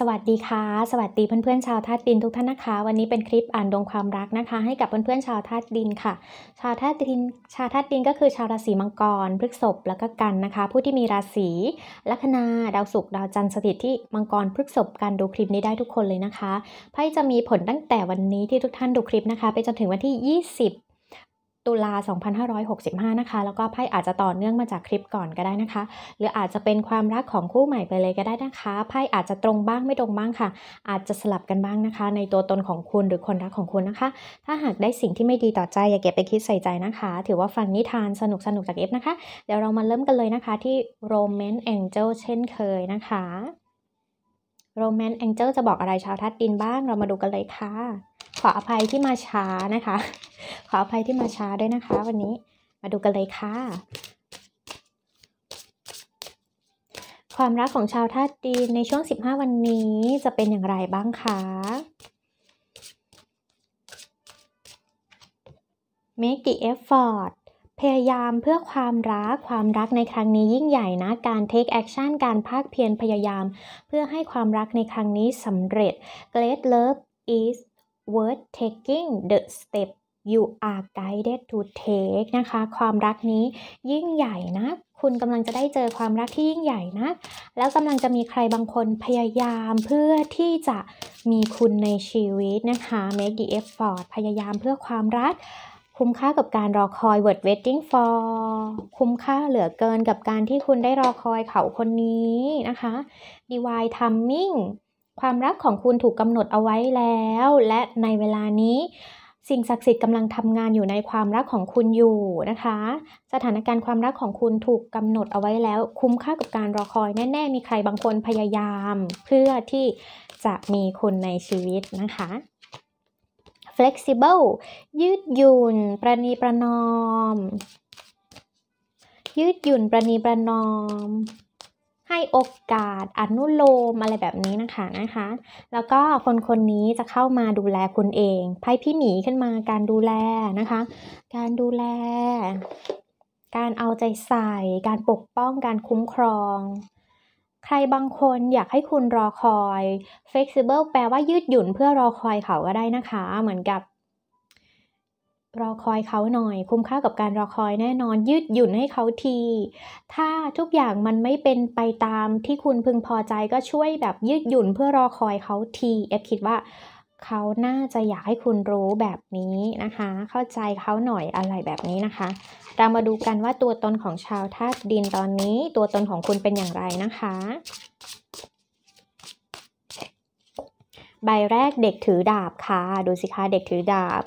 สวัสดีค่ะ สวัสดีเพื่อนๆชาวธาตุดินทุกท่านนะคะ วันนี้เป็นคลิปอ่านดวงความรักนะคะ ให้กับเพื่อนๆ ชาวธาตุดินค่ะ ชาวธาตุดิน ชาวธาตุดินก็คือชาวราศีมังกรพฤกษภแล้วก็กันนะคะ ผู้ที่มีราศีลัคนาดาวศุกร์ดาวจันทร์สถิตที่มังกรพฤกษภการดูคลิปนี้ได้ทุกคนเลยนะคะไพ่จะมีผลตั้งแต่วันนี้ที่ทุกท่านดูคลิปนะคะ ไปจนถึงวันที่ 20ตุลา2565 นะคะ แล้วก็ไพ่อาจจะต่อเนื่องมาจากคลิปก่อนก็ได้นะคะ หรืออาจจะเป็นความรักของคู่ใหม่ไปเลยก็ได้นะคะ ไพ่อาจจะตรงบ้างไม่ตรงบ้างค่ะ อาจจะสลับกันบ้างนะคะ ในตัวตนของคุณหรือคนรักของคุณนะคะ ถ้าหากได้สิ่งที่ไม่ดีต่อใจอย่าเก็บไปคิดใส่ใจนะคะ ถือว่าฟังนิทานสนุกสนุกจากเอฟนะคะ เดี๋ยวเรามาเริ่มกันเลยนะคะที่โรแมนต์แองเจิลเช่นเคยนะคะโรแมนต์แองเจิลจะบอกอะไรชาวทัดดินบ้างเรามาดูกันเลยค่ะ ขออภัยที่มาช้านะคะขออภัยที่มาช้าด้วยนะคะ วันนี้ มาดูกันเลยค่ะ ความรักของชาวธาตุดินในช่วง 15 วันนี้จะเป็นอย่างไรบ้างคะเมกิเอฟฟอร์ดพยายามเพื่อความรักความรักในครั้งนี้ยิ่งใหญ่นะ การเทคแอคชั่นการภาคเพียรพยายาม เพื่อให้ความรักในครั้งนี้สำเร็จ Great love is worth taking the step you are guided to take นะคะ ความรักนี้ยิ่งใหญ่นะ คุณกำลังจะได้เจอความรักที่ยิ่งใหญ่นะ แล้วกำลังจะมีใครบางคนพยายามเพื่อที่จะมีคุณในชีวิตนะคะ make the effort พยายามเพื่อความรัก คุ้มค่ากับการรอคอย word waiting for คุ้มค่าเหลือเกินกับการที่คุณได้รอคอยเขาคนนี้นะคะ divine timing ความรักของคุณถูกกำหนดเอาไว้แล้ว และในเวลานี้สิ่งศักดิ์สิทธิ์กำลังทำงานอยู่ในความรักของคุณอยู่นะคะ สถานการณ์ความรักของคุณถูกกำหนดเอาไว้แล้ว คุ้มค่ากับการรอคอยแน่ ๆ มีใครบางคนพยายาม เพื่อที่จะมีคนในชีวิตนะคะ flexible ยืดหยุ่นประนีประนอมยืดหยุ่นประนีประนอมให้โอกาสอนุโลมอะไรแบบนี้นะคะนะคะ แล้วก็คนคนนี้จะเข้ามาดูแลคุณเองไพ่พี่หมีขึ้นมาการดูแลนะคะ การดูแล การเอาใจใส่ การปกป้อง การคุ้มครอง ใครบางคนอยากให้คุณรอคอย flexible แปลว่ายืดหยุ่นเพื่อรอคอยเขาก็ได้นะคะ เหมือนกับรอคอยเขาหน่อยคุ้มค่ากับการรอคอยแน่นอนยืดหยุ่นให้เขาที ถ้าทุกอย่างมันไม่เป็นไปตามที่คุณพึงพอใจก็ช่วยแบบยืดหยุ่นเพื่อรอคอยเขาทีแอบคิดว่าเขาน่าจะอยากให้คุณรู้แบบนี้นะคะ เข้าใจเขาหน่อยอะไรแบบนี้นะคะ เรามาดูกันว่าตัวตนของชาวธาตุดินตอนนี้ ตัวตนของคุณเป็นอย่างไรนะคะ ใบแรกเด็กถือดาบค่ะดูสิคะเด็กถือดาบ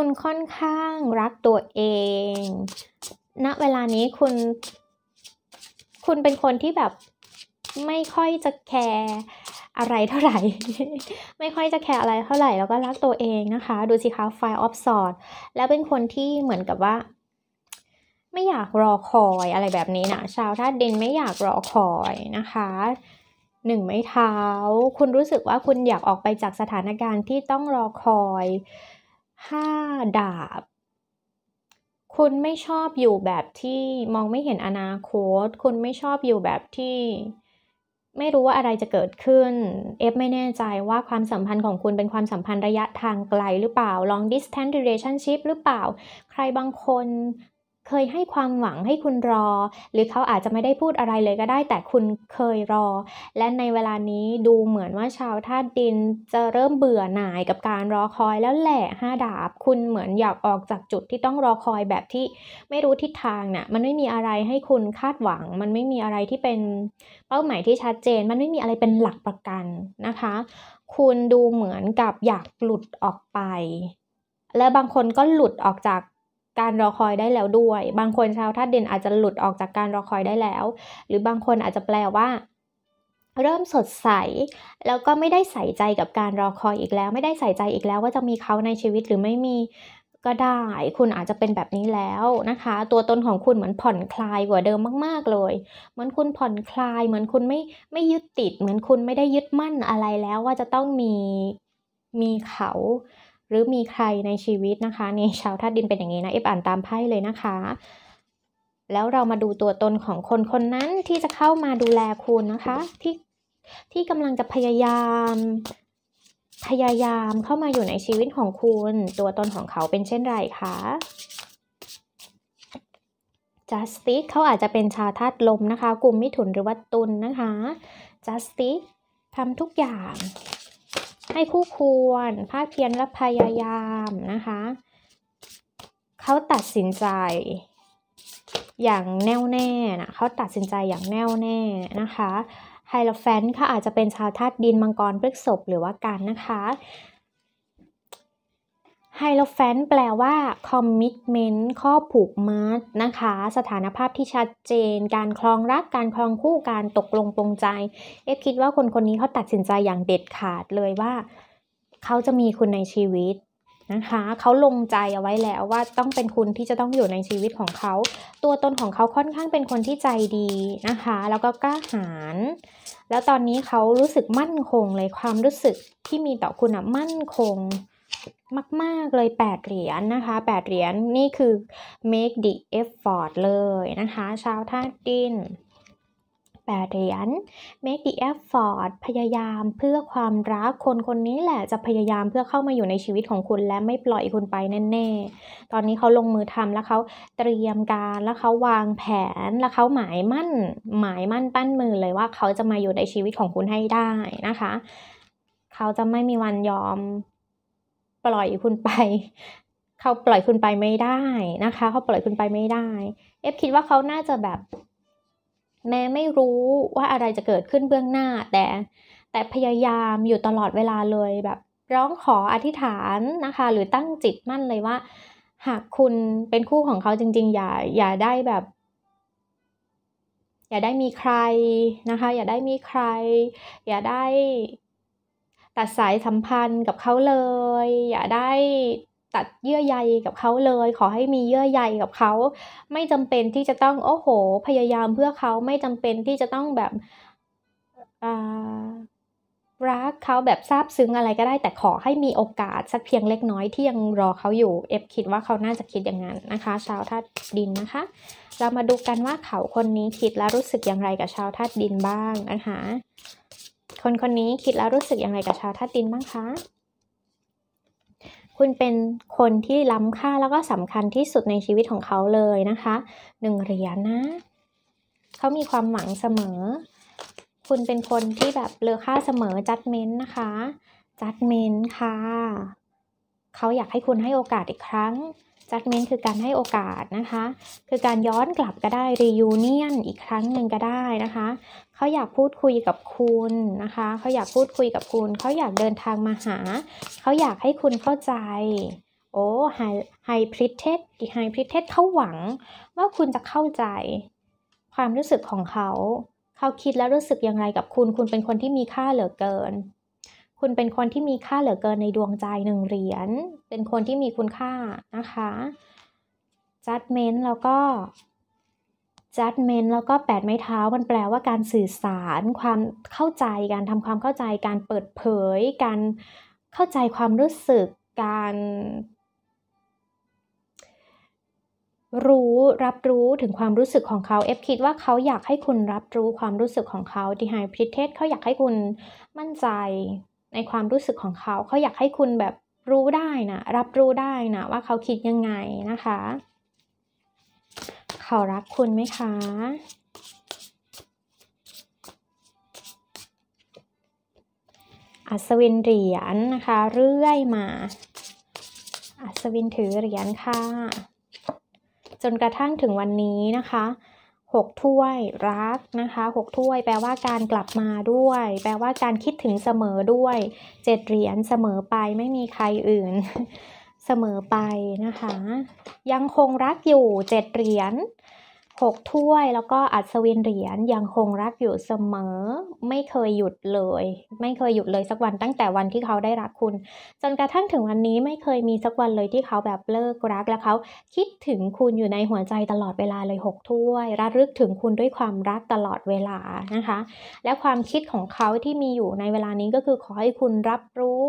คุณค่อนข้างรักตัวเอง ณ เวลานี้คุณ คุณเป็นคนที่แบบไม่ค่อยจะแคร์อะไรเท่าไหร่ ไม่ค่อยจะแคร์อะไรเท่าไหร่ แล้วก็รักตัวเองนะคะ ดูสิคะไฟออฟสอดแล้วเป็นคนที่เหมือนกับว่า ไม่อยากรอคอยอะไรแบบนี้นะชาวธาตุดินไม่อยากรอคอยนะคะ หนึ่งไม่เท้า คุณรู้สึกว่าคุณอยากออกไปจากสถานการณ์ที่ต้องรอคอยห้าดาบ คุณไม่ชอบอยู่แบบที่มองไม่เห็นอนาคต คุณไม่ชอบอยู่แบบที่ไม่รู้ว่าอะไรจะเกิดขึ้น เอฟไม่แน่ใจว่าความสัมพันธ์ของคุณเป็นความสัมพันธ์ระยะทางไกลหรือเปล่า long distance relationship หรือเปล่าใครบางคนเคยให้ความหวังให้คุณรอ หรือเขาอาจจะไม่ได้พูดอะไรเลยก็ได้แต่คุณเคยรอ และในเวลานี้ดูเหมือนว่าชาวธาตุดินจะเริ่มเบื่อหน่ายกับการรอคอยแล้วแหละห้าดาบคุณเหมือนอยากออกจากจุดที่ต้องรอคอยแบบที่ไม่รู้ทิศทางเนะ่ยมันไม่มีอะไรให้คุณคาดหวัง มันไม่มีอะไรที่เป็นเป้าหมายที่ชัดเจน มันไม่มีอะไรเป็นหลักประกันนะคะ คุณดูเหมือนกับอยากหลุดออกไป และบางคนก็หลุดออกจากการรอคอยได้แล้วด้วย บางคนชาวธาตุเด่นอาจจะหลุดออกจากการรอคอยได้แล้ว หรือบางคนอาจจะแปลว่า เริ่มสดใส แล้วก็ไม่ได้ใส่ใจกับการรอคอยอีกแล้ว ไม่ได้ใส่ใจอีกแล้ว ว่าจะมีเขาในชีวิตหรือไม่มีก็ได้ คุณอาจจะเป็นแบบนี้แล้วนะคะ ตัวตนของคุณเหมือนผ่อนคลายกว่าเดิมมาก ๆ เลย เหมือนคุณผ่อนคลาย เหมือนคุณไม่ไม่ยึดติด เหมือนคุณไม่ได้ยึดมั่นอะไรแล้ว ว่าจะต้องมีมีเขาหรือมีใครในชีวิตนะคะนี่ชาวธาตุดินเป็นอย่างนี้นะเอฟอ่านตามไพ่เลยนะคะ แล้วเรามาดูตัวตนของคนคนนั้นที่จะเข้ามาดูแลคุณนะคะ ที่ที่กำลังจะพยายาม พยายามเข้ามาอยู่ในชีวิตของคุณตัวตนของเขาเป็นเช่นไรคะจัสติสเขาอาจจะเป็นชาธาตุลมนะคะกลุ่มมิถุนหรือว่าตุลนนะคะจัสติสทำทุกอย่างให้คู่ควรภาคเพียรและพยายามนะคะ เขาตัดสินใจอย่างแน่วแน่นะเขาตัดสินใจอย่างแน่วแน่นะคะ ไฮโลแฟนค่ะอาจจะเป็นชาวธาตุดินมังกรพฤกษบหรือว่ากันนะคะไฮโลแฟนแปลว่าคอมมิชเมนต์ข้อผูกมัดนะคะ สถานภาพที่ชัดเจน การคลองรักการคลองคู่การตกลงปรงใจ เอฟคิดว่าคนคนนี้เขาตัดสินใจอย่างเด็ดขาดเลยว่าเขาจะมีคุณในชีวิตนะคะเขาลงใจเอาไว้แล้วว่าต้องเป็นคุณที่จะต้องอยู่ในชีวิตของเขาตัวตนของเขาค่อนข้างเป็นคนที่ใจดีนะคะ แล้วก็กล้าหาญแล้วตอนนี้เขารู้สึกมั่นคงเลยความรู้สึกที่มีต่อคุณอะมั่นคงมากๆเลย8เหรียญนนะคะ8เหรียญนนี่คือ make the effort เลยนะคะชาวท่าดิน 8เหรียญ make the effort พยายามเพื่อความรักคนคนนี้แหละจะพยายามเพื่อเข้ามาอยู่ในชีวิตของคุณและไม่ปล่อยคุณไปแน่ๆตอนนี้เขาลงมือทำแล้วเขาเตรียมการแล้วเขาวางแผนแล้วเขาหมายมั่นหมายมั่นปั้นมือเลยว่าเขาจะมาอยู่ในชีวิตของคุณให้ได้นะคะเขาจะไม่มีวันยอมปล่อยคุณไป เขาปล่อยคุณไปไม่ได้นะคะเขาปล่อยคุณไปไม่ได้ เอฟคิดว่าเขาน่าจะแบบ แม้ไม่รู้ว่าอะไรจะเกิดขึ้นเบื้องหน้า แต่แต่พยายามอยู่ตลอดเวลาเลยแบบ ร้องขออธิษฐานนะคะ หรือตั้งจิตมั่นเลยว่า หากคุณเป็นคู่ของเขาจริง ๆอย่าอย่าได้แบบ อย่าได้มีใครนะคะ อย่าได้มีใคร อย่าได้ตัดสายสัมพันธ์กับเขาเลย อย่าได้ตัดเยื่อใยกับเขาเลย ขอให้มีเยื่อใยกับเขา ไม่จำเป็นที่จะต้อง โอ้โห พยายามเพื่อเขาไม่จำเป็นที่จะต้องแบบรักเขาแบบซาบซึ้งอะไรก็ได้แต่ขอให้มีโอกาสสักเพียงเล็กน้อยที่ยังรอเขาอยู่เอฟคิดว่าเขาน่าจะคิดอย่างนั้นนะคะชาวธาตุดินนะคะ เรามาดูกันว่าเขาคนนี้คิดและรู้สึกอย่างไรกับชาวธาตุดินบ้างนะคะคนคนนี้คิดแล้วรู้สึกอย่างไรกับชาวธาตุินบ้างคะ คุณเป็นคนที่ล้ำค่าแล้วก็สำคัญที่สุดในชีวิตของเขาเลยนะคะหนึ่งเหรียญนะ เขามีความหวังเสมอ คุณเป็นคนที่แบบเลือค่าเสมอจัดเม้นนะคะ จัดเม้นค่ะ เขาอยากให้คุณให้โอกาสอีกครั้งจัดเมนคือการให้โอกาสนะคะ คือการย้อนกลับก็ได้รียูเนียนอีกครั้งหนึ่งก็ได้นะคะ เขาอยากพูดคุยกับคุณนะคะ เขาอยากพูดคุยกับคุณ เขาอยากเดินทางมาหา เขาอยากให้คุณเข้าใจ โอ้ไฮไฮพริเทสไฮพ n d เทสเขาหวังว่าคุณจะเข้าใจความรู้สึกของเขา เขาคิดแล้วรู้สึกอย่างไรกับคุณ คุณเป็นคนที่มีค่าเหลือเกินคุณเป็นคนที่มีค่าเหลือเกินในดวงใจหนึ่งเหรียญ เป็นคนที่มีคุณค่านะคะ จัดเมนแล้วก็จัดเมนแล้วก็แปดไม้เท้า มันแปลว่าการสื่อสาร ความเข้าใจ การทำความเข้าใจ การเปิดเผย การเข้าใจความรู้สึก การรู้รับรู้ถึงความรู้สึกของเขา เอฟคิดว่าเขาอยากให้คุณรับรู้ความรู้สึกของเขาดีไฮพริเทสเขาอยากให้คุณมั่นใจในความรู้สึกของเขาเขาอยากให้คุณแบบรู้ได้นะรับรู้ได้นะว่าเขาคิดยังไงนะคะ เขารักคุณไหมคะ อัศวินเหรียญนนะคะ เรื่อยมา อัศวินถือเหรียญค่ะ จนกระทั่งถึงวันนี้นะคะ6ถ้วยรักนะคะ6ถ้วย แปลว่าการกลับมาด้วย แปลว่าการคิดถึงเสมอด้วย7เหรียญ เสมอไปไม่มีใครอื่น เสมอไปนะคะ ยังคงรักอยู่7เหรียญ6 ถ้วยแล้วก็อัศวินเหรียญยังคงรักอยู่เสมอ ไม่เคยหยุดเลย ไม่เคยหยุดเลยสักวันตั้งแต่วันที่เขาได้รักคุณ จนกระทั่งถึงวันนี้ไม่เคยมีสักวันเลยที่เขาแบบเลิกรักแล้วเขา คิดถึงคุณอยู่ในหัวใจตลอดเวลาเลย 6 ถ้วยระลึกถึงคุณด้วยความรักตลอดเวลานะคะ และความคิดของเขาที่มีอยู่ในเวลานี้ก็คือขอให้คุณรับรู้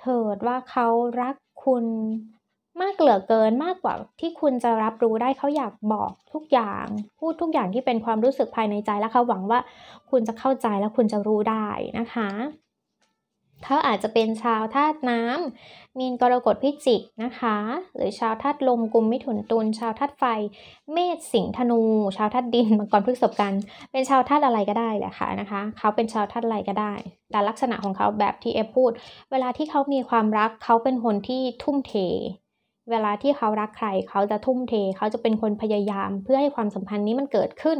เถิดว่าเขารักคุณมากเหลือเกินมากกว่าที่คุณจะรับรู้ได้เขาอยากบอกทุกอย่างพูดทุกอย่างที่เป็นความรู้สึกภายในใจแล้วเขาหวังว่าคุณจะเข้าใจและคุณจะรู้ได้นะคะเขาอาจจะเป็นชาวธาตุน้ำ มีนกรกฎพิจิกนะคะ หรือชาวธาตุลมกุมมิถุนตุลชาวธาตุไฟ เมษสิงห์ธนู ชาวธาตุดินมังกรพฤกษบกัน เป็นชาวธาตุอะไรก็ได้แหละค่ะนะคะเขาเป็นชาวธาตุอะไรก็ได้แต่ลักษณะของเขาแบบที่เอฟพูด เวลาที่เขามีความรักเขาเป็นคนที่ทุ่มเทเวลาที่เขารักใครเขาจะทุ่มเท เขาจะเป็นคนพยายาม เพื่อให้ความสัมพันธ์นี้มันเกิดขึ้น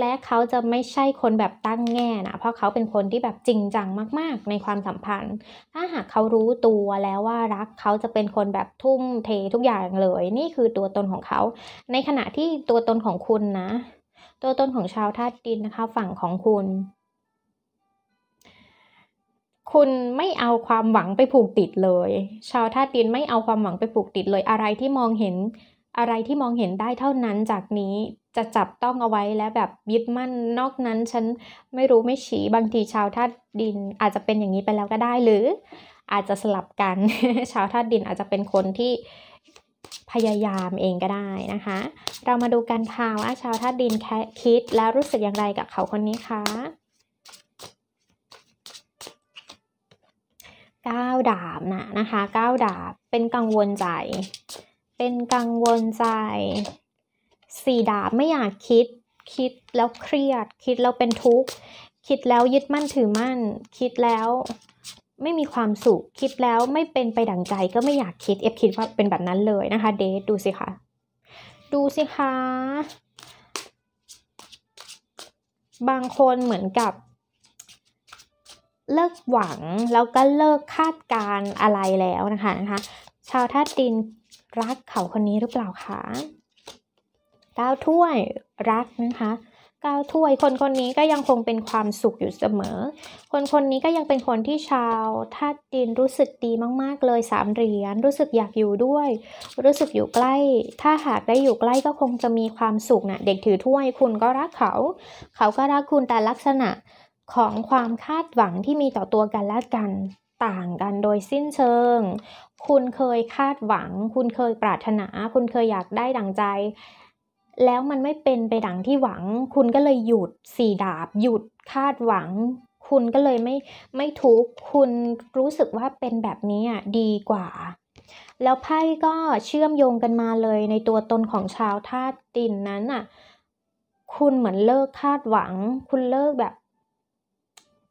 และเขาจะไม่ใช่คนแบบตั้งแง่นะเพราะเขาเป็นคนที่แบบจริงจังมาก ๆ ในความสัมพันธ์ ถ้าหากเขารู้ตัวแล้วว่ารักเขาจะเป็นคนแบบทุ่มเททุกอย่างเลยนี่คือตัวตนของเขา ในขณะที่ตัวตนของคุณนะ ตัวตนของชาวธาตุดินนะคะฝั่งของคุณคุณไม่เอาความหวังไปผูกติดเลย ชาวท่าตีนไม่เอาความหวังไปผูกติดเลยอะไรที่มองเห็นอะไรที่มองเห็นได้เท่านั้นจากนี้จะจับต้องเอาไว้และแบบยึดมั่นนอกนั้น ฉันไม่รู้ไม่ฉี่บางที ชาวท่าดินอาจจะเป็นอย่างนี้ไปแล้วก็ได้หรือ อาจจะสลับกันชาวธาตุดินอาจจะเป็นคนที่พยายามเองก็ได้นะคะ เรามาดูกันค่ะว่าชาวธาตุดินคิดแล้วรู้สึกอย่างไรกับเขาคนนี้คะ9 ดาบนะนะคะ9ดาบ เป็นกังวลใจเป็นกังวลใจ 4 ดาบไม่อยากคิดคิดแล้วเครียดคิดแล้วเป็นทุกข์คิดแล้วยึดมั่นถือมั่นคิดแล้วไม่มีความสุขคิดแล้วไม่เป็นไปดั่งใจก็ไม่อยากคิดเอฟคิดว่าเป็นแบบนั้นเลย นะคะเดทดูสิคะดูสิคะ บางคนเหมือนกับเลิกหวัง แล้วก็เลิกคาดการอะไรแล้วนะคะนะคะชาวธาตุดินรักเขาคนนี้หรือเปล่าคะก้าวถ้วยรักนะคะก้าวถ้วยคนคนนี้ก็ยังคงเป็นความสุขอยู่เสมอ คนคนนี้ก็ยังเป็นคนที่ชาวธาตุดินรู้สึกดีมากๆ เลยสามเหรียญรู้สึกอยากอยู่ด้วยรู้สึกอยู่ใกล้ ถ้าหากได้อยู่ใกล้ก็คงจะมีความสุขนะเด็กถือถ้วยคุณก็รักเขา เขาก็รักคุณแต่ลักษณะของความคาดหวังที่มีต่อตัวกันและกันต่างกันโดยสิ้นเชิง คุณเคยคาดหวัง คุณเคยปรารถนา คุณเคยอยากได้ดังใจ แล้วมันไม่เป็นไปดังที่หวัง คุณก็เลยหยุดสี่ดาบหยุดคาดหวัง คุณก็เลยไม่ไม่ทุกข์คุณรู้สึกว่าเป็นแบบนี้ดีกว่า แล้วไพ่ก็เชื่อมโยงกันมาเลยในตัวตนของชาวธาตุดินนั้นอ่ะ คุณเหมือนเลิกคาดหวัง คุณเลิกแบบ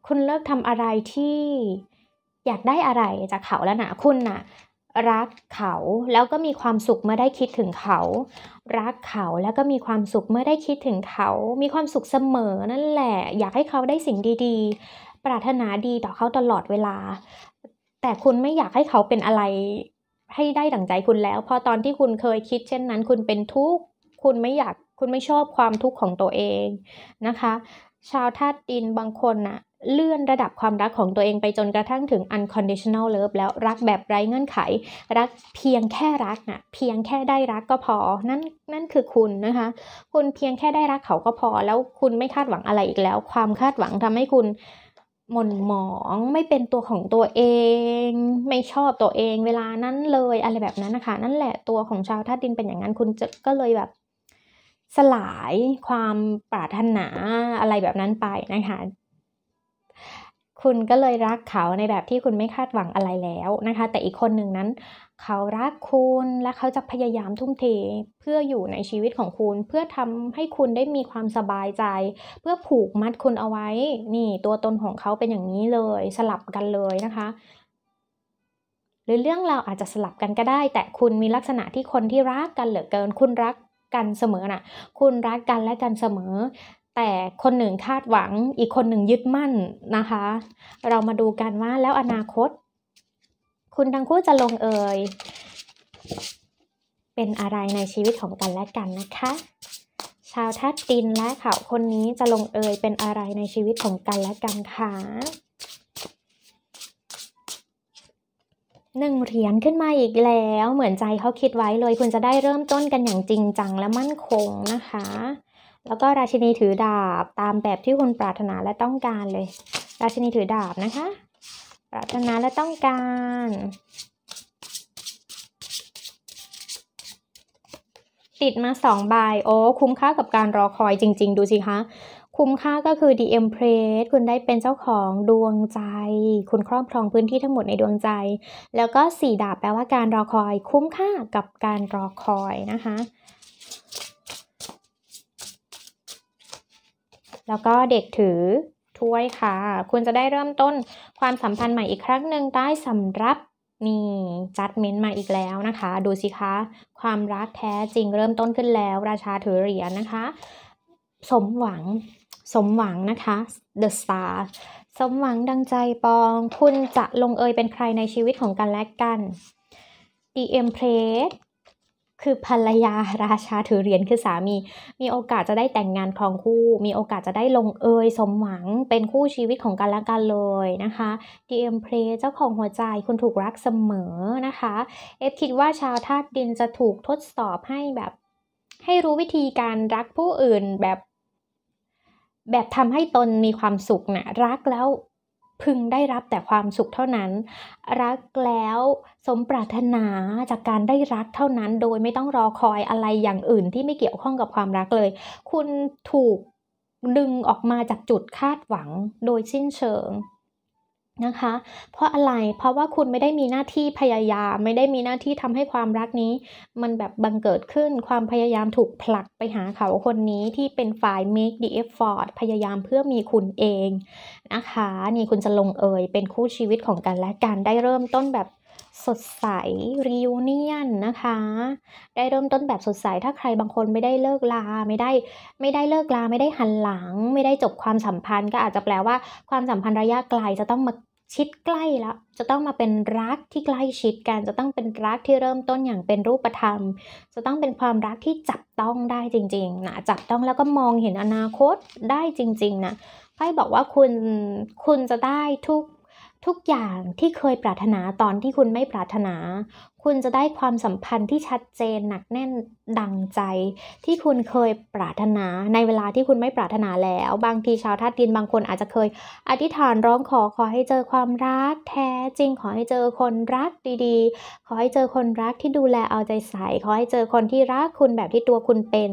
คุณเลิกทำอะไรที่อยากได้อะไรจากเขาแล้วนะคุณนะ่ะรักเขาแล้วก็มีความสุขเมื่อได้คิดถึงเขา รักเขาแล้วก็มีความสุขเมื่อได้คิดถึงเขา มีความสุขเสมอนั่นแหละ อยากให้เขาได้สิ่งดี ๆ ปรารถนาดีต่อเขาตลอดเวลา แต่คุณไม่อยากให้เขาเป็นอะไรให้ได้ดั่งใจคุณแล้ว พอตอนที่คุณเคยคิด เช่นนั้น คุณเป็นทุกข์คุณไม่อยากคุณไม่ชอบความทุกข์ของตัวเองนะคะ ชาวธาตุดินบางคนนะ่ะเลื่อนระดับความรักของตัวเองไปจนกระทั่งถึง unconditional love แล้วรักแบบไร้เงื่อนไข รักเพียงแค่รักนะเพียงแค่ได้รักก็พอนั่น นั่นคือคุณนะคะ คุณเพียงแค่ได้รักเขาก็พอ แล้วคุณไม่คาดหวังอะไรอีกแล้ว ความคาดหวังทำให้คุณ หม่นหมอง ไม่เป็นตัวของตัวเอง ไม่ชอบตัวเองเวลานั้นเลยอะไรแบบนั้นนะคะ นั่นแหละตัวของชาวธาตุดินเป็นอย่างนั้นคุณจะก็เลยแบบ สลายความปรารถนาอะไรแบบนั้นไปนะคะคุณก็เลยรักเขาในแบบที่คุณไม่คาดหวังอะไรแล้วนะคะ แต่อีกคนหนึ่งนั้น เขารักคุณและเขาจะพยายามทุ่มเทเพื่ออยู่ในชีวิตของคุณเพื่อทำให้คุณได้มีความสบายใจ เพื่อผูกมัดคุณเอาไว้นี่ตัวตนของเขาเป็นอย่างนี้เลย สลับกันเลยนะคะ หรือเรื่องเราอาจจะสลับกันก็ได้ แต่คุณมีลักษณะที่คนที่รักกันเหลือเกิน คุณรักกันเสมอนะ่ะคุณรักกันและกันเสมอแต่คนหนึ่งคาดหวัง อีกคนหนึ่งยึดมั่นนะคะ เรามาดูกันว่าแล้วอนาคต คุณทั้งคู่จะลงเอย เป็นอะไรในชีวิตของกันและกันนะคะ ชาวทัดดินและเขาคนนี้จะลงเอยเป็นอะไรในชีวิตของกันและกันคะหนึ่งเหรียญขึ้นมาอีกแล้ว เหมือนใจเขาคิดไว้เลยคุณจะได้เริ่มต้นกันอย่างจริงจังและมั่นคงนะคะแล้วก็ราชินีถือดาบตามแบบที่คุณปรารถนาและต้องการเลย ราชินีถือดาบนะคะ ปรารถนาและต้องการ ติดมาสองใบ โอ้คุ้มค่ากับการรอคอยจริง ๆ ดูสิคะ คุ้มค่าก็คือ The Empress คุณได้เป็นเจ้าของดวงใจ คุณครอบครองพื้นที่ทั้งหมดในดวงใจ แล้วก็สี่ดาบแปลว่าการรอคอยคุ้มค่ากับการรอคอยนะคะแล้วก็เด็กถือถ้วยค่ะ คุณจะได้เริ่มต้นความสัมพันธ์ใหม่อีกครั้งหนึ่งใต้สำรับ นี่ จัดเม้นมาอีกแล้วนะคะ ดูสิคะความรักแท้จริงเริ่มต้นขึ้นแล้ว ราชาถือเหรียญนนะคะ สมหวังสมหวังนะคะ The Star สมหวังดังใจปองคุณจะลงเอยเป็นใครในชีวิตของกันและกัน The Empress คือภรรยาราชาถือเหรียญคือสามี มีโอกาสจะได้แต่งงานครองคู่ มีโอกาสจะได้ลงเอย สมหวังเป็นคู่ชีวิตของกันและกันเลยนะคะดีเอ็มเพลเจ้าของหัวใจคุณถูกรักเสมอนะคะ เอฟคิดว่าชาวธาตุดินจะถูกทดสอบให้แบบให้รู้วิธีการรักผู้อื่นแบบ แบบทำให้ตนมีความสุขนะรักแล้วพึงได้รับแต่ความสุขเท่านั้น รักแล้วสมปรารถนาจากการได้รักเท่านั้น โดยไม่ต้องรอคอยอะไรอย่างอื่นที่ไม่เกี่ยวข้องกับความรักเลย คุณถูกดึงออกมาจากจุดคาดหวังโดยสิ้นเชิงนะคะ เพราะอะไร เพราะว่าคุณไม่ได้มีหน้าที่พยายาม ไม่ได้มีหน้าที่ทำให้ความรักนี้ มันแบบบังเกิดขึ้นความพยายามถูกผลักไปหาเขาคนนี้ที่เป็นฝ่าย make the effort พยายามเพื่อมีคุณเองนะคะนี่คุณจะลงเอย เป็นคู่ชีวิตของกันและกันได้เริ่มต้นแบบสดใสรีวิเนียนนะคะ ได้เริ่มต้นแบบสดใสถ้าใครบางคนไม่ได้เลิกลาไม่ได้ไม่ได้เลิกลาไม่ได้หันหลัง ไม่ได้จบความสัมพันธ์ ก็อาจจะแปลว่าความสัมพันธ์ระยะไกลจะต้องมาชิดใกล้แล้ว จะต้องมาเป็นรักที่ใกล้ชิดกัน จะต้องเป็นรักที่เริ่มต้นอย่างเป็นรูปธรรม จะต้องเป็นความรักที่จับต้องได้จริงๆนะจับต้องแล้วก็มองเห็นอนาคตได้จริงๆนะไพ่บอกว่าคุณคุณจะได้ทุกทุกอย่างที่เคยปรารถนาตอนที่คุณไม่ปรารถนาคุณจะได้ความสัมพันธ์ที่ชัดเจนหนักแน่นดังใจที่คุณเคยปรารถนาในเวลาที่คุณไม่ปรารถนาแล้ว บางทีชาวธาตุดินบางคน อาจจะเคยอธิษฐานร้องขอขอให้เจอความรักแท้ จริงขอให้เจอคนรักดีๆ ขอให้เจอคนรักที่ดูแลเอาใจใส่ ขอให้เจอคนที่รักคุณแบบที่ตัวคุณเป็น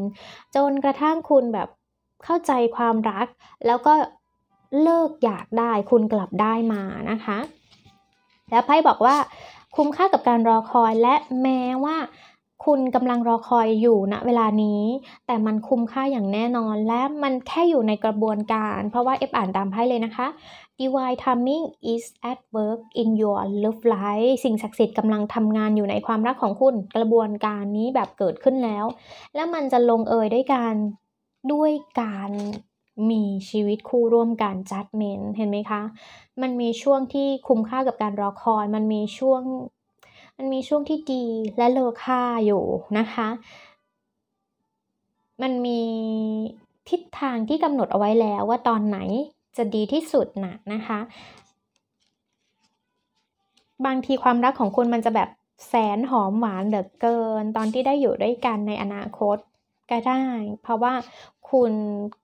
จนกระทั่งคุณแบบเข้าใจความรัก แล้วก็เลิกอยากได้คุณกลับได้มานะคะ แล้วไพ่บอกว่าคุ้มค่ากับการรอคอยและแม้ว่าคุณกำลังรอคอยอยู่ณเวลานี้ แต่มันคุ้มค่าอย่างแน่นอน และมันแค่อยู่ในกระบวนการ เพราะว่าเอฟอ่านตามไพ่เลยนะคะ Divine timing is at work in your love life สิ่งศักดิ์สิทธิ์กำลังทำงานอยู่ในความรักของคุณกระบวนการนี้แบบเกิดขึ้นแล้ว และมันจะลงเอยด้วยการด้วยการมีชีวิตคู่ร่วมกันจัดเมนเห็นไหมคะ มันมีช่วงที่คุ้มค่ากับการรอคอย มันมีช่วง มันมีช่วงที่ดีและเลอค่าอยู่นะคะ มันมีทิศทางที่กำหนดเอาไว้แล้วว่าตอนไหนจะดีที่สุดนะนะคะ บางทีความรักของคุณมันจะแบบแสนหอมหวานเหลือเกินตอนที่ได้อยู่ด้วยกันในอนาคตก็ได้เพราะว่าคุณ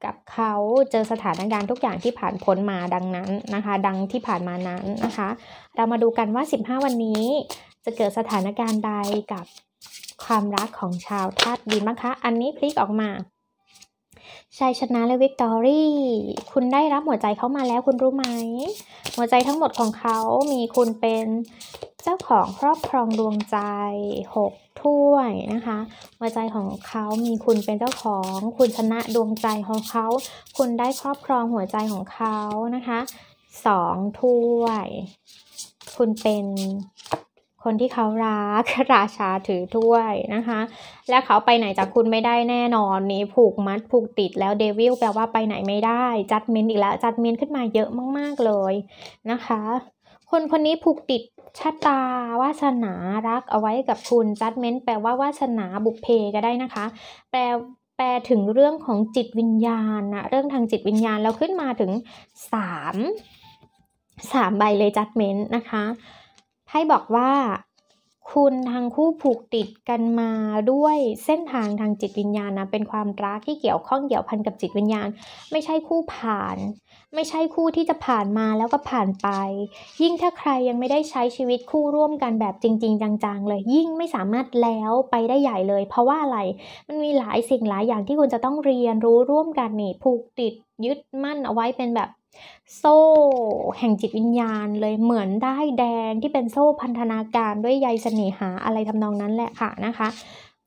กับเขาเจอสถานการณ์ทุกอย่างที่ผ่านพ้นมาดังนั้นนะคะ ดังที่ผ่านมานั้นนะคะ เรามาดูกันว่า 15 วันนี้จะเกิดสถานการณ์ใดกับความรักของชาวธาตุดินบ้างคะ อันนี้พลิกออกมาชัยชนะและวิกตอรี่คุณได้รับหัวใจเขามาแล้วคุณรู้ไหมหัวใจทั้งหมดของเขามีคุณเป็น เจ้าของครอบครองดวงใจ 6ถ้วยนะคะ หัวใจของเขา มีคุณเป็นเจ้าของคุณชนะดวงใจของเขา คุณได้ครอบครองหัวใจของเขานะคะ2ถ้วย คุณเป็นคนที่เขารักราชาถือถ้วยนะคะ และเขาไปไหนจากคุณไม่ได้แน่นอนนี่ผูกมัดผูกติดแล้วเดวิลแปลว่าไปไหนไม่ได้จัดเมนอีกแล้วจัดเมนขึ้นมาเยอะมากๆเลยนะคะ คนคนนี้ผูกติดชะตาวาสนารักเอาไว้กับคุณจัดเมนแปลว่าวาสนาบุพเพก็ได้นะคะ แปลแปลถึงเรื่องของจิตวิญญาณนะเรื่องทางจิตวิญญาณเราขึ้นมาถึง 3 3ใบเลยจัดเมนนะคะให้บอกว่าคุณทั้งคู่ผูกติดกันมาด้วยเส้นทางทางจิตวิญญาณนะเป็นความรักที่เกี่ยวข้องเกี่ยวพันกับจิตวิญญาณไม่ใช่คู่ผ่านไม่ใช่คู่ที่จะผ่านมาแล้วก็ผ่านไป ยิ่งถ้าใครยังไม่ได้ใช้ชีวิตคู่ร่วมกันแบบจริง ๆ จัง ๆเลย ยิ่งไม่สามารถแล้วไปได้ใหญ่เลย เพราะว่าอะไร มันมีหลายสิ่งหลายอย่างที่คุณจะต้องเรียนรู้ร่วมกันนี่ ผูกติดยึดมั่นเอาไว้เป็นแบบโซ่แห่งจิตวิญญาณเลยเหมือนได้แดงที่เป็นโซ่พันธนาการด้วยใยเสน่หาอะไรทำนองนั้นแหละค่ะนะคะ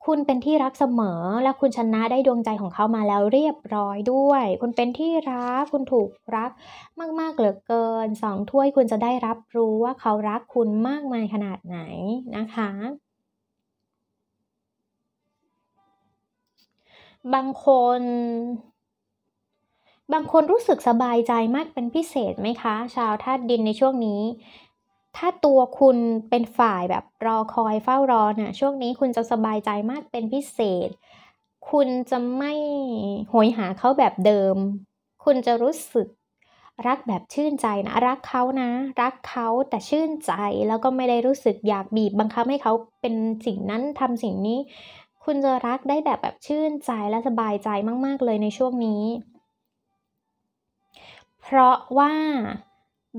คุณเป็นที่รักเสมอและคุณชนะได้ดวงใจของเขามาแล้วเรียบร้อยด้วย คุณเป็นที่รักคุณถูกรักมากๆเหลือเกินสองถ้วยคุณจะได้รับรู้ว่าเขารักคุณมากมายขนาดไหนนะคะ บางคนบางคนรู้สึกสบายใจมากเป็นพิเศษไหมคะ ชาวธาตุดินในช่วงนี้ ถ้าตัวคุณเป็นฝ่ายแบบรอคอยเฝ้ารอนะ่ะ ช่วงนี้คุณจะสบายใจมากเป็นพิเศษ คุณจะไม่โหยหาเขาแบบเดิม คุณจะรู้สึกรักแบบชื่นใจนะ รักเขานะ รักเขาแต่ชื่นใจแล้วก็ไม่ได้รู้สึกอยากบีบบังคับให้เขาเป็นสิ่งนั้นทำสิ่งนี้ คุณจะรักได้แบบแบบชื่นใจและสบายใจมากๆเลยในช่วงนี้เพราะว่า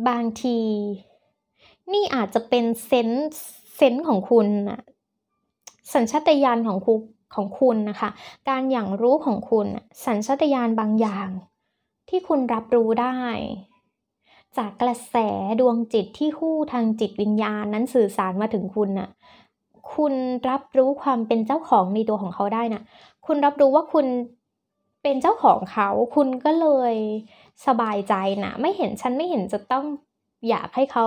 บางทีนี่อาจจะเป็นเซนส์เซนส์ของคุณนะสัญชาตญาณของคุณของคุณนะคะ การอย่างรู้ของคุณสัญชาตญาณบางอย่าง ที่คุณรับรู้ได้ จากกระแสดวงจิตที่คู่ทางจิตวิญญาณนั้นสื่อสารมาถึงคุณน่ะคุณรับรู้ความเป็นเจ้าของในตัวของเขาได้นะ่ะคุณรับรู้ว่าคุณเป็นเจ้าของเขาคุณก็เลยสบายใจนะไม่เห็นฉันไม่เห็นจะต้อง อยากให้เขา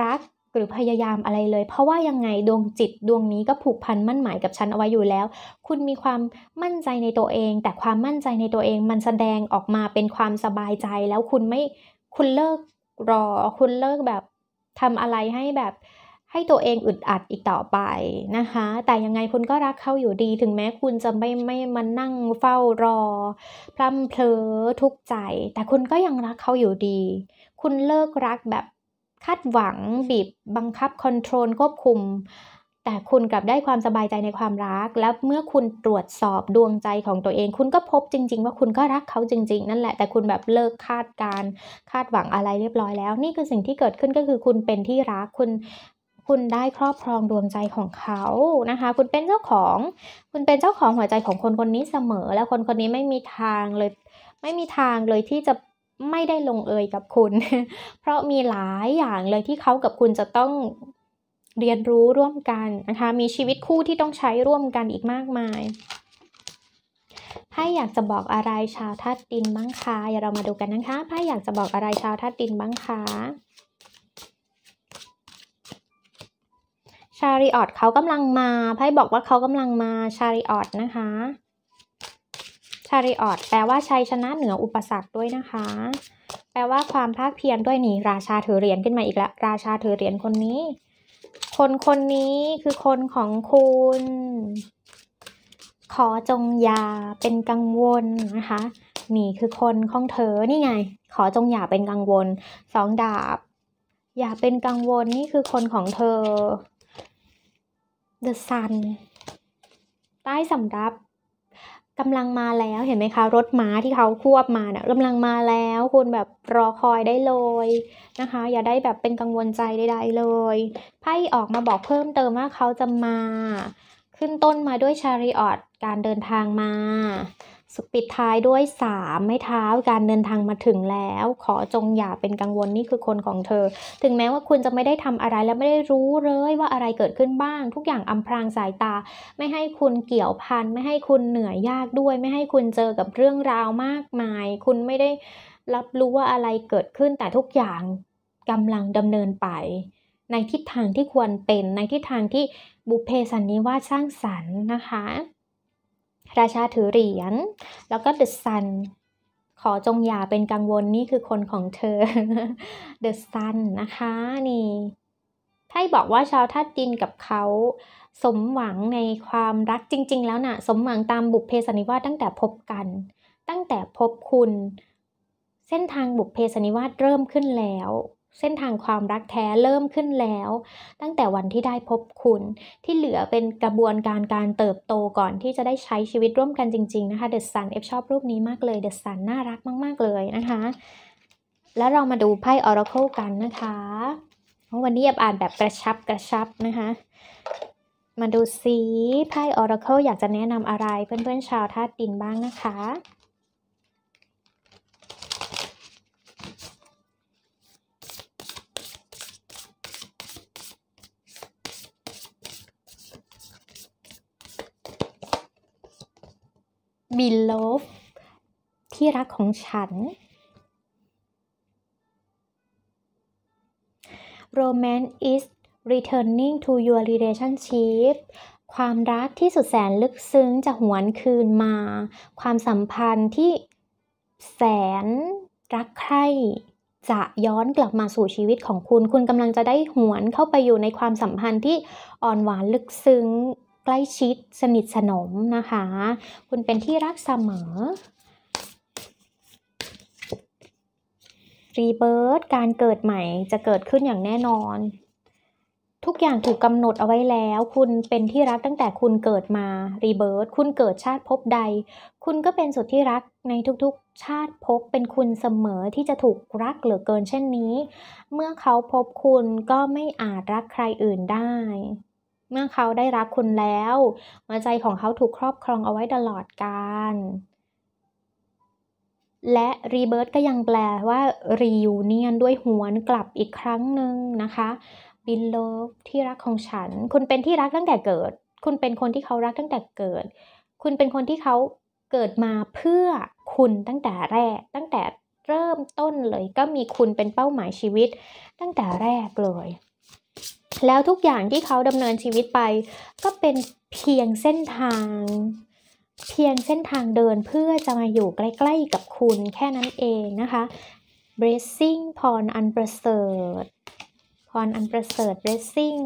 รักหรือพยายามอะไรเลย เพราะว่ายังไงดวงจิตดวงนี้ก็ผูกพันมั่นหมายกับฉันเอาไว้อยู่แล้ว คุณมีความมั่นใจในตัวเอง แต่ความมั่นใจในตัวเองมันแสดงออกมาเป็นความสบายใจแล้วคุณไม่คุณเลิกรอ คุณเลิกแบบทำอะไรให้แบบให้ตัวเองอึดอัดอีกต่อไปนะคะ แต่ยังไงคุณก็รักเขาอยู่ดี ถึงแม้คุณจะไม่ไม่มานั่งเฝ้ารอ พร่ำเพลอทุกข์ใจ แต่คุณก็ยังรักเขาอยู่ดี คุณเลิกรักแบบคาดหวังบีบบังคับคอนโทรลควบคุม แต่คุณกลับได้ความสบายใจในความรัก แล้วเมื่อคุณตรวจสอบดวงใจของตัวเอง คุณก็พบจริงๆ ว่าคุณก็รักเขาจริง ๆ นั่นแหละ แต่คุณแบบเลิกคาดการคาดหวังอะไรเรียบร้อยแล้ว นี่คือสิ่งที่เกิดขึ้นก็คือคุณเป็นที่รักคุณคุณได้ครอบครอง ดวงใจของเขานะคะ คุณเป็นเจ้าของ คุณเป็นเจ้าของหัวใจของคนคนนี้เสมอ แล้วคนคนนี้ไม่มีทางเลย ไม่มีทางเลยที่จะไม่ได้ลงเอยกับคุณ เพราะมีหลายอย่างเลยที่เขากับคุณจะต้องเรียนรู้ร่วมกันนะคะ มีชีวิตคู่ที่ต้องใช้ร่วมกันอีกมากมายไพ่อยากจะบอกอะไรชาวธาตุดินบ้างคะอย่าเรามาดูกันนะคะไพ่อยากจะบอกอะไรชาวธาตุดินบ้างคะชาริออตเขากำลังมา ไพ่บอกว่าเขากำลังมา ชาริออตนะคะ ชาริออตแปลว่าชัยชนะเหนืออุปสรรคด้วยนะคะ แปลว่าความภาคเพียรด้วยนี่ ราชาถือเหรียญขึ้นมาอีกแล้วราชาถือเหรียญคนนี้ คนคนนี้คือคนของคุณ ขอจงยาเป็นกังวลนะคะ นี่คือคนของเธอ นี่ไง ขอจงอย่าเป็นกังวล สองดาบ อย่าเป็นกังวล นี่คือคนของเธอ The Sun ใต้สำรับกำลังมาแล้วเห็นไหมคะ รถม้าที่เขาควบมาเนี่ยกำลังมาแล้ว คุณแบบรอคอยได้เลยนะคะ อย่าได้แบบเป็นกังวลใจใดๆเลยไพ่ออกมาบอกเพิ่มเติมว่าเขาจะมา ขึ้นต้นมาด้วยชาริออตการเดินทางมาปิดท้ายด้วยสามไม้เท้าการเดินทางมาถึงแล้ว ขอจงอย่าเป็นกังวลนี่คือคนของเธอ ถึงแม้ว่าคุณจะไม่ได้ทำอะไรและไม่ได้รู้เลยว่าอะไรเกิดขึ้นบ้าง ทุกอย่างอำพรางสายตา ไม่ให้คุณเกี่ยวพันไม่ให้คุณเหนื่อยยากด้วย ไม่ให้คุณเจอกับเรื่องราวมากมาย คุณไม่ได้รับรู้ว่าอะไรเกิดขึ้นแต่ทุกอย่างกำลังดำเนินไป ในทิศทางที่ควรเป็นในทิศทางที่บุเพสันนิวาสสร้างสรรค์นะคะราชาถือเหรียญ แล้วก็ The Sun ขอจงอย่าเป็นกังวลนี่คือคนของเธอ The Sun นะคะนี่ไพ่บอกว่าชาวธาตุดินกับเขา สมหวังในความรักจริงๆแล้วนะ่ะสมหวังตามบุพเพสนิวาสตั้งแต่พบกัน ตั้งแต่พบคุณ เส้นทางบุพเพสนิวาสเริ่มขึ้นแล้วเส้นทางความรักแท้เริ่มขึ้นแล้วตั้งแต่วันที่ได้พบคุณ ที่เหลือเป็นกระบวนการการเติบโตก่อนที่จะได้ใช้ชีวิตร่วมกันจริง ๆนะคะเดอะซันเอฟชอบรูปนี้มากเลยเดอะซันน่ารักมากๆเลยนะคะ แล้วเรามาดูไพ่ออร์เคิลกันนะคะ วันนี้อ่านแบบกระชับกระชับนะคะ มาดูซิไพ่ออร์เคิลอยากจะแนะนำอะไรเพื่อนๆ ชาวธาตุดินบ้างนะคะบิลโลฟที่รักของฉันรแมนต์อิส returning to your relationship ความรักที่สุดแสนลึกซึ้งจะหวนคืนมา ความสัมพันธ์ที่แสนรักใคร่จะย้อนกลับมาสู่ชีวิตของคุณ คุณกำลังจะได้หวนเข้าไปอยู่ในความสัมพันธ์ที่อ่อนหวานลึกซึ้งใกล้ชิดสนิทสนมนะคะ คุณเป็นที่รักเสมอรีเบิร์ตการเกิดใหม่จะเกิดขึ้นอย่างแน่นอน ทุกอย่างถูกกำหนดเอาไว้แล้ว คุณเป็นที่รักตั้งแต่คุณเกิดมา รีเบิร์ตคุณเกิดชาติภพใด คุณก็เป็นสุดที่รักในทุกๆชาติภพเป็นคุณเสมอที่จะถูกรักเหลือเกินเช่นนี้ เมื่อเขาพบคุณก็ไม่อาจรักใครอื่นได้เมื่อเขาได้รักคุณแล้วหัวใจของเขาถูกครอบครองเอาไว้ตลอดกาลและรีเบิร์ตก็ยังแปลว่าร r e เนียนด้วยหวนกลับอีกครั้งหนึ่งนะคะ บินโลฟที่รักของฉัน คุณเป็นที่รักตั้งแต่เกิด คุณเป็นคนที่เขารักตั้งแต่เกิด คุณเป็นคนที่เขาเกิดมาเพื่อคุณตั้งแต่แรก ตั้งแต่เริ่มต้นเลย ก็มีคุณเป็นเป้าหมายชีวิต ตั้งแต่แรกเลยแล้วทุกอย่างที่เขาดำเนินชีวิตไป ก็เป็นเพียงเส้นทาง เพียงเส้นทางเดินเพื่อจะมาอยู่ใกล้ ๆ กับคุณแค่นั้นเองนะคะ blessing พรอันประเสริฐพรอันประเสริฐ blessing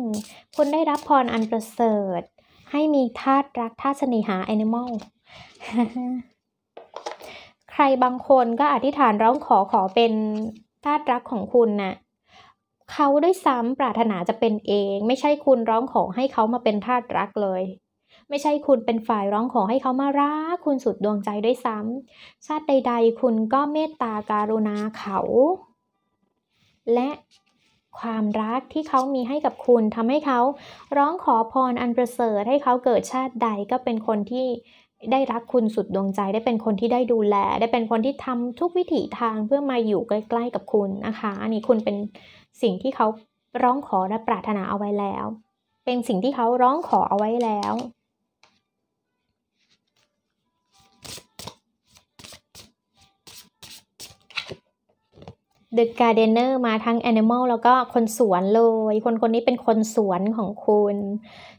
คุณได้รับพรอันประเสริฐให้มีธาตุรักธาตุเสน่หา animal ใครบางคนก็อธิษฐานร้องขอขอเป็นธาตุรักของคุณนะ่ะเขาด้วยซ้ำ ปรารถนาจะเป็นเอง ไม่ใช่คุณร้องขอให้เขามาเป็นทาสรักเลย ไม่ใช่คุณเป็นฝ่ายร้องขอให้เขามารัก คุณสุดดวงใจด้วยซ้ำ ชาติใด ๆ คุณก็เมตตาการุณาเขา และความรักที่เขามีให้กับคุณทำให้เขา ร้องขอพรอันประเสริฐให้เขาเกิดชาติใดก็เป็นคนที่ได้รักคุณสุดดวงใจได้เป็นคนที่ได้ดูแล ได้เป็นคนที่ทำทุกวิถีทางเพื่อมาอยู่ใกล้ๆกับคุณนะคะ อันนี้คุณเป็นสิ่งที่เขาร้องขอและปรารถนาเอาไว้แล้ว เป็นสิ่งที่เขาร้องขอเอาไว้แล้ว The Gardener มาทั้ง Animal แล้วก็คนสวนเลย คนคนนี้เป็นคนสวนของคุณ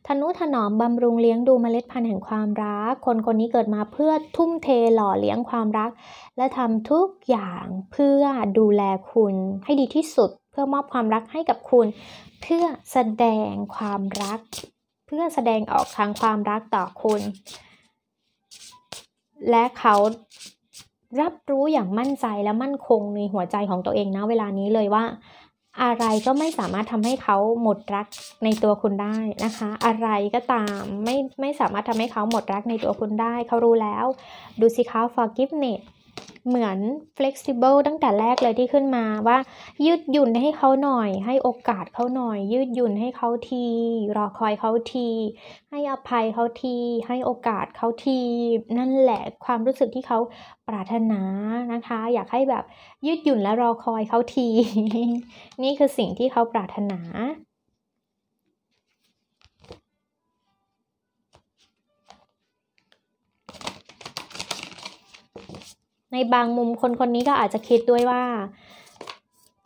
ธนุถนอมบำรุงเลี้ยงดูเมล็ดพันธุ์แห่งความรัก คนคนนี้เกิดมาเพื่อทุ่มเทหล่อเลี้ยงความรัก และทำทุกอย่างเพื่อดูแลคุณให้ดีที่สุดพื่อมอบความรักให้กับคุณ เพื่อแสดงความรัก เพื่อแสดงออกทางความรักต่อคุณ และเขารับรู้อย่างมั่นใจและมั่นคงในหัวใจของตัวเองนะเวลานี้เลยว่าอะไรก็ไม่สามารถทำให้เขาหมดรักในตัวคุณได้นะคะ อะไรก็ตามไม่ไม่สามารถทำให้เขาหมดรักในตัวคุณได้เขารู้แล้วดูสิคะ forgiveness เหมือน flexible ตั้งแต่แรกเลยที่ขึ้นมาว่า ยืดหยุ่นให้เขาหน่อย ให้โอกาสเขาหน่อย ยืดหยุ่นให้เขาที รอคอยเขาที ให้อภัยเขาที ให้โอกาสเขาที นั่นแหละความรู้สึกที่เขาปรารถนานะคะ อยากให้แบบยืดหยุ่นและรอคอยเขาทีนี่คือสิ่งที่เขาปรารถนาในบางมุมคนคนนี้ก็อาจจะคิดด้วยว่า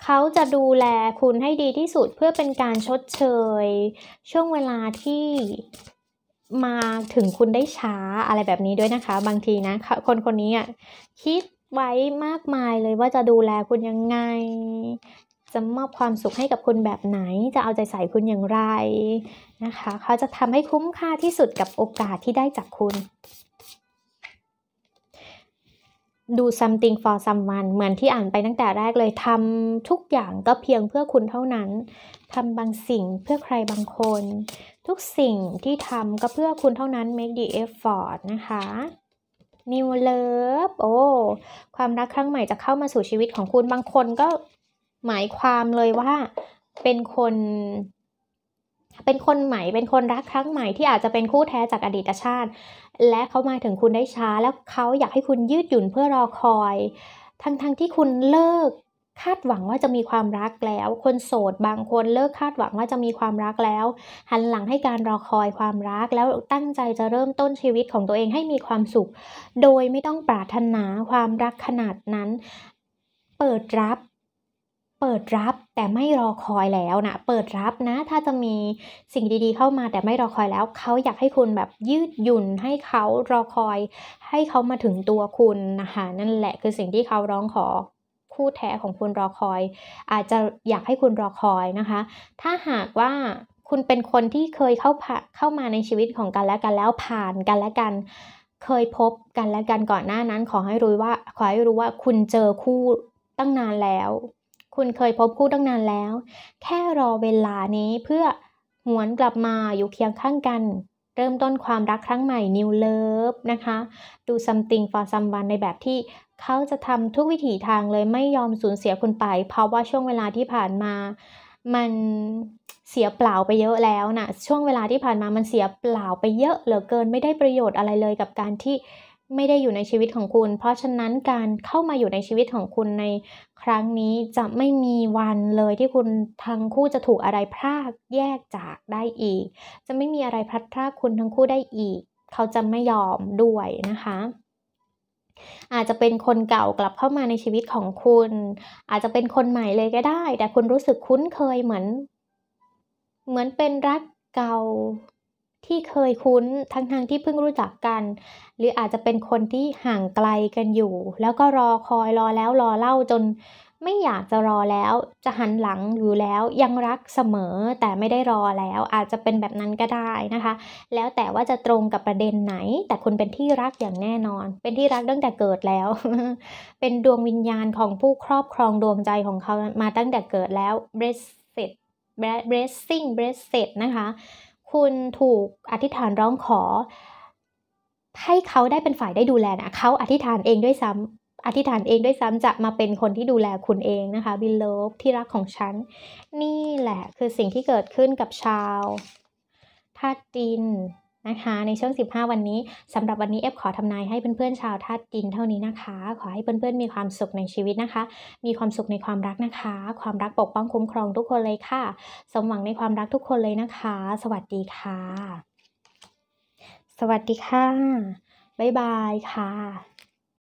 เขาจะดูแลคุณให้ดีที่สุดเพื่อเป็นการชดเชยช่วงเวลาที่มาถึงคุณได้ช้าอะไรแบบนี้ด้วยนะคะ บางทีนะคนคนนี้อ่ะคิดไว้มากมายเลยว่าจะดูแลคุณยังไง จะมอบความสุขให้กับคุณแบบไหน จะเอาใจใส่คุณอย่างไรนะคะเขาจะทำให้คุ้มค่าที่สุดกับโอกาสที่ได้จากคุณดู something for someone เหมือนที่อ่านไปตั้งแต่แรกเลย ทำทุกอย่างก็เพียงเพื่อคุณเท่านั้น ทำบางสิ่งเพื่อใครบางคน ทุกสิ่งที่ทำก็เพื่อคุณเท่านั้น make the effort นะคะ new love โอ้ ความรักครั้งใหม่จะเข้ามาสู่ชีวิตของคุณ บางคนก็หมายความเลยว่าเป็นคนเป็นคนใหม่เป็นคนรักครั้งใหม่ที่อาจจะเป็นคู่แท้จากอดีตชาติ และเขามาถึงคุณได้ช้า แล้วเขาอยากให้คุณยืดหยุ่นเพื่อรอคอย ทั้งๆทที่คุณเลิกคาดหวังว่าจะมีความรักแล้ว คนโสดบางคนเลิกคาดหวังว่าจะมีความรักแล้ว หันหลังให้การรอคอยความรักแล้วตั้งใจจะเริ่มต้นชีวิตของตัวเองให้มีความสุข โดยไม่ต้องปรารถนาความรักขนาดนั้น เปิดรับเปิดรับแต่ไม่รอคอยแล้วนะ เปิดรับนะ ถ้าจะมีสิ่งดีๆเข้ามาแต่ไม่รอคอยแล้ว เขาอยากให้คุณแบบยืดหยุ่นให้เขารอคอยให้เขามาถึงตัวคุณนะคะนั่นแหละคือสิ่งที่เขาร้องขอคู่แท้ของคุณรอคอย อาจจะอยากให้คุณรอคอยนะคะ ถ้าหากว่าคุณเป็นคนที่เคยเข้าเข้ามาในชีวิตของกันและกันแล้วผ่านกันและกันเคยพบกันและกันก่อนหน้านั้น ขอให้รู้ว่าขอให้รู้ว่าคุณเจอคู่ตั้งนานแล้วคุณเคยพบคู่ตั้งนานแล้ว แค่รอเวลานี้เพื่อหวนกลับมาอยู่เคียงข้างกัน เริ่มต้นความรักครั้งใหม่ new love นะคะ do something for someone ในแบบที่เขาจะทำทุกวิถีทางเลยไม่ยอมสูญเสียคุณไป เพราะว่าช่วงเวลาที่ผ่านมามันเสียเปล่าไปเยอะแล้วนะช่วงเวลาที่ผ่านมามันเสียเปล่าไปเยอะเหลือเกินไม่ได้ประโยชน์อะไรเลยกับการที่ไม่ได้อยู่ในชีวิตของคุณ เพราะฉะนั้นการเข้ามาอยู่ในชีวิตของคุณในครั้งนี้จะไม่มีวันเลยที่คุณทั้งคู่จะถูกอะไรพรากแยกจากได้อีก จะไม่มีอะไรพัดพรากคุณทั้งคู่ได้อีก เขาจะไม่ยอมด้วยนะคะ อาจจะเป็นคนเก่ากลับเข้ามาในชีวิตของคุณ อาจจะเป็นคนใหม่เลยก็ได้ แต่คุณรู้สึกคุ้นเคยเหมือน เหมือนเป็นรักเก่าที่เคยคุ้นทั้งทางที่เพิ่งรู้จักกัน หรืออาจจะเป็นคนที่ห่างไกลกันอยู่ แล้วก็รอคอยรอแล้วรอเล่าจนไม่อยากจะรอแล้ว จะหันหลังอยู่แล้วยังรักเสมอแต่ไม่ได้รอแล้ว อาจจะเป็นแบบนั้นก็ได้นะคะ แล้วแต่ว่าจะตรงกับประเด็นไหน แต่คุณเป็นที่รักอย่างแน่นอน เป็นที่รักตั้งแต่เกิดแล้ว เป็นดวงวิญญาณของผู้ครอบครองดวงใจของเขามาตั้งแต่เกิดแล้ว blessed blessing blessed นะคะคุณถูกอธิษฐานร้องขอให้เขาได้เป็นฝ่ายได้ดูแลนะเขาอธิษฐานเองด้วยซ้ำอธิษฐานเองด้วยซ้ำจะมาเป็นคนที่ดูแลคุณเองนะคะบิลโลฟที่รักของฉัน นี่แหละคือสิ่งที่เกิดขึ้นกับชาวธาตุดินนะคะในช่วง 15 วันนี้สำหรับวันนี้เอฟขอทำนายให้เพื่อนๆชาวธาตุดินเท่านี้นะคะ ขอให้เพื่อนๆมีความสุขในชีวิตนะคะ มีความสุขในความรักนะคะ ความรักปกป้องคุ้มครองทุกคนเลยค่ะสมหวังในความรักทุกคนเลยนะคะ สวัสดีค่ะ สวัสดีค่ะบ๊ายบายค่ะ